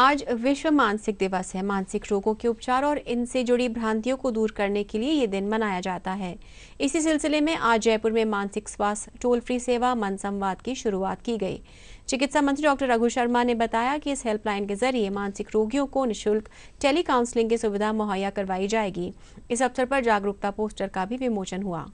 आज विश्व मानसिक दिवस है मानसिक रोगों के उपचार और इनसे जुड़ी भ्रांतियों को दूर करने के लिए ये दिन मनाया जाता है इसी सिलसिले में आज जयपुर में मानसिक स्वास्थ्य टोल फ्री सेवा मन संवाद की शुरुआत की गई चिकित्सा मंत्री डॉक्टर रघु शर्मा ने बताया कि इस हेल्पलाइन के जरिए मानसिक रोगियों को निःशुल्क टेली काउंसलिंग की सुविधा मुहैया करवाई जाएगी इस अवसर पर जागरूकता पोस्टर का भी विमोचन हुआ